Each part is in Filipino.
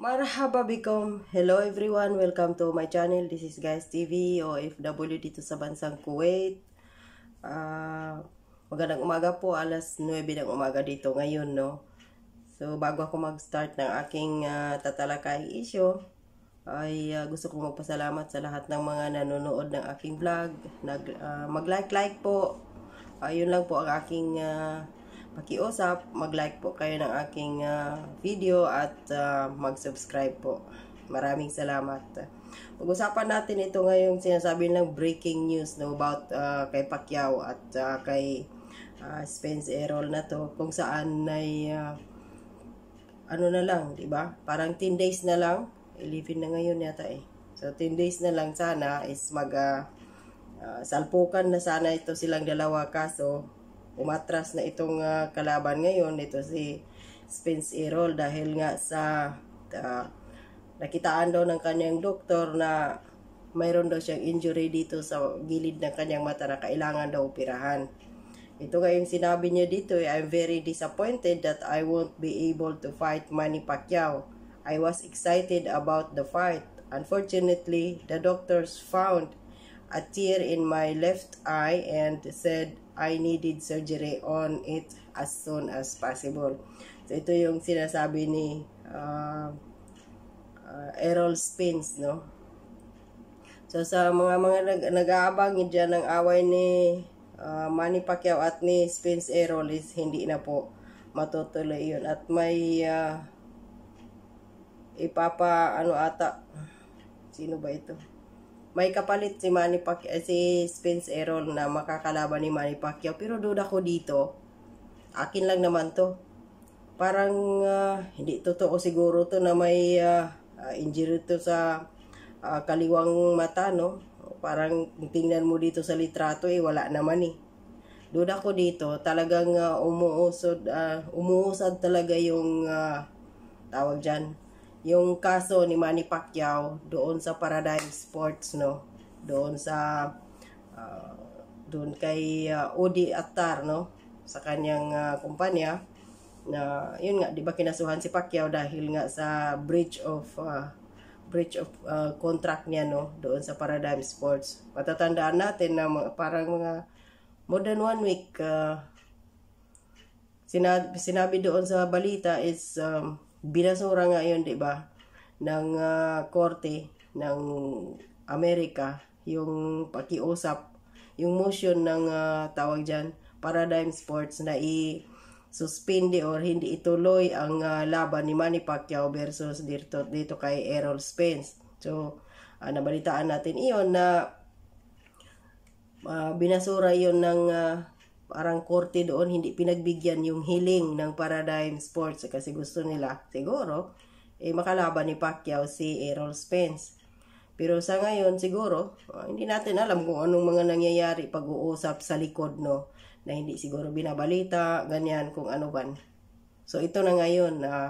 Marhaba bikom. Hello everyone. Welcome to my channel. This is Guys TV o FW dito sa bansang Kuwait. Uh, magandang umaga po. Alas 9 ng umaga dito ngayon, no? So, bago ako mag-start ng aking uh, tatalakay issue, ay uh, gusto kong magpasalamat sa lahat ng mga nanonood ng aking vlog. Nag, uh, mag-like-like po. Ayun uh, lang po ang aking uh, makiusap, mag-like po kayo ng aking uh, video at uh, mag-subscribe po. Maraming salamat. Pag-usapan natin ito ngayong sinasabi ng breaking news no, about uh, kay Pacquiao at uh, kay uh, Spence Errol na to kung saan ay uh, ano na lang, 'di ba? Parang 10 days na lang, 11 na ngayon yata eh. So 10 days na lang sana is mag uh, uh, salpukan na sana ito silang dalawa kaso umatras na itong uh, kalaban ngayon ito si Spence Erol dahil nga sa uh, nakitaan daw ng kanyang doktor na mayroon daw siyang injury dito sa gilid ng kanyang mata na kailangan daw operahan. Ito nga yung sinabi niya dito, eh, I'm very disappointed that I won't be able to fight Manny Pacquiao. I was excited about the fight. Unfortunately, the doctors found a tear in my left eye and said I needed surgery on it as soon as possible. So ito yung sinasabi ni uh, uh, Errol Spence, no? So sa mga mga nag nag-aabang diyan ng away ni uh, Manny Pacquiao at ni Spence Errol is hindi na po matutuloy 'yun at may uh, ipapa ano ata sino ba ito? may kapalit si Manny Pacquiao, eh, si Spence Errol na makakalaban ni Manny Pacquiao. Pero duda ko dito, akin lang naman to. Parang uh, hindi totoo siguro to na may uh, injury to sa uh, kaliwang mata, no? Parang tingnan mo dito sa litrato, eh, wala naman eh. Duda ko dito, talagang uh, umuusod, uh, umuusad talaga yung uh, tawag dyan, yung kaso ni Manny Pacquiao doon sa Paradigm Sports, no? Doon sa, uh, doon kay uh, Odi Attar, no? Sa kanyang uh, kumpanya na yun nga 'di ba kinasuhan si Pacquiao dahil nga sa breach of uh, breach of uh, contract niya no doon sa Paradigm Sports. Matatandaan natin na mga, parang mga more than one week uh, sinabi, sinabi doon sa balita is um, binasura nga yun, di ba, ng uh, korte ng Amerika, yung pakiusap, yung motion ng uh, tawag dyan, Paradigm Sports na i suspindi or hindi ituloy ang uh, laban ni Manny Pacquiao versus dito, dito kay Errol Spence. So, uh, nabalitaan natin iyon na uh, binasura yon ng uh, parang korte doon hindi pinagbigyan yung healing ng Paradigm Sports kasi gusto nila siguro eh makalaban ni Pacquiao si Errol Spence. Pero sa ngayon siguro uh, hindi natin alam kung anong mga nangyayari pag-uusap sa likod no na hindi siguro binabalita, ganyan kung ano ban. So ito na ngayon na uh,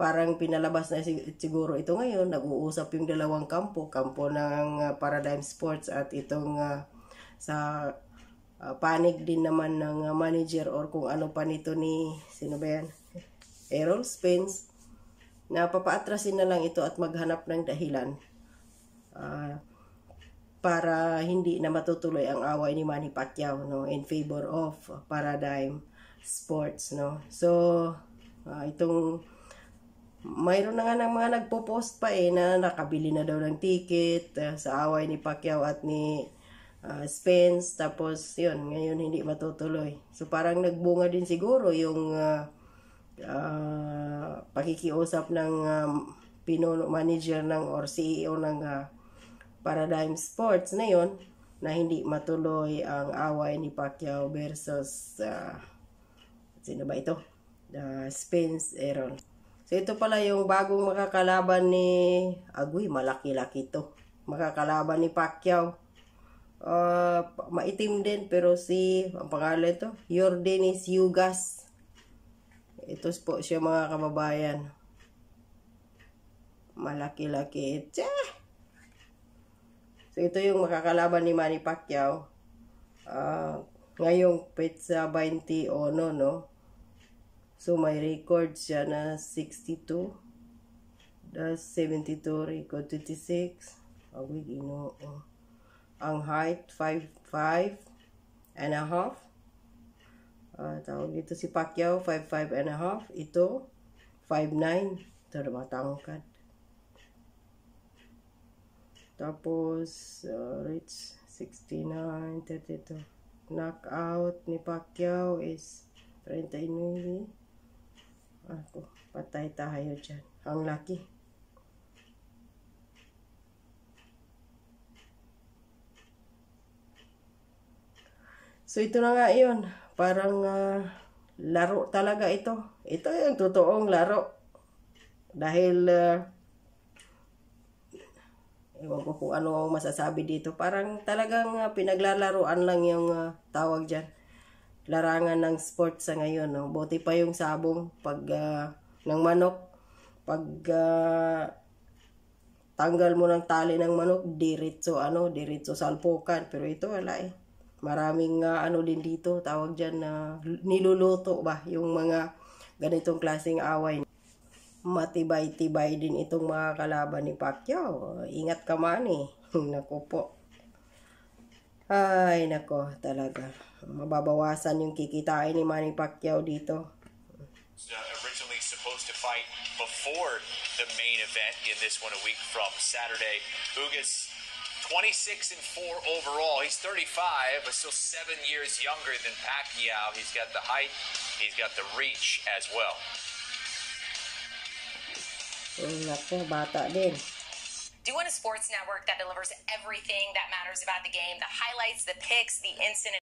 parang pinalabas na siguro ito ngayon, nag-uusap yung dalawang kampo, kampo ng uh, Paradigm Sports at itong uh, sa uh, panig din naman ng uh, manager or kung ano pa nito ni, sino ba yan? Errol Spence na papaatrasin na lang ito at maghanap ng dahilan uh, para hindi na matutuloy ang away ni Manny Pacquiao no in favor of Paradigm Sports no so uh, itong mayroon na nga ng mga nagpo-post pa eh na nakabili na daw ng ticket uh, sa away ni Pacquiao at ni uh, ah, Spence, tapos yun, ngayon hindi matutuloy. So parang nagbunga din siguro yung uh, uh, pakikiusap ng um, pinuno manager ng or CEO ng uh, Paradigm Sports na yun na hindi matuloy ang away ni Pacquiao versus uh, sino ba ito? Uh, Spence Aaron. So ito pala yung bagong makakalaban ni agui malaki-laki to. Makakalaban ni Pacquiao uh, maitim din pero si ang pangalan ito Yordenis Yugas ito po siya mga kababayan malaki-laki so ito yung makakalaban ni Manny Pacquiao uh, ngayong petsa 20 o no no so may record siya na 62 that's 72 record 26 awig ino oh ang height 5'5 and a half. Uh, tawag dito si Pacquiao 5'5 and a half. Ito 5'9. Ito na matangkad. Tapos uh, reach 69, 32. Knockout ni Pacquiao is 39. Ako, ah, patay tayo dyan. Ang laki. So, ito na nga yun. Parang uh, laro talaga ito. Ito yung totoong laro. Dahil, uh, ewan ko kung ano ang masasabi dito. Parang talagang uh, ah, pinaglalaroan lang yung uh, tawag dyan. Larangan ng sports sa ngayon. No? Buti pa yung sabong pag, uh, ng manok. Pag uh, tanggal mo ng tali ng manok, diritso ano, diritso salpukan. Pero ito wala eh maraming uh, ano din dito, tawag dyan na uh, niluluto ba yung mga ganitong klaseng away. Matibay-tibay din itong mga kalaban ni Pacquiao. Ingat ka man eh. Naku po. Ay, nako, talaga. Mababawasan yung kikitain ni Manny Pacquiao dito. Originally supposed to fight before the main event in this one a week from Saturday. Ugas 26 and 4 overall. He's 35, but still seven years younger than Pacquiao. He's got the height, he's got the reach as well. Do you want a sports network that delivers everything that matters about the game the highlights, the picks, the instant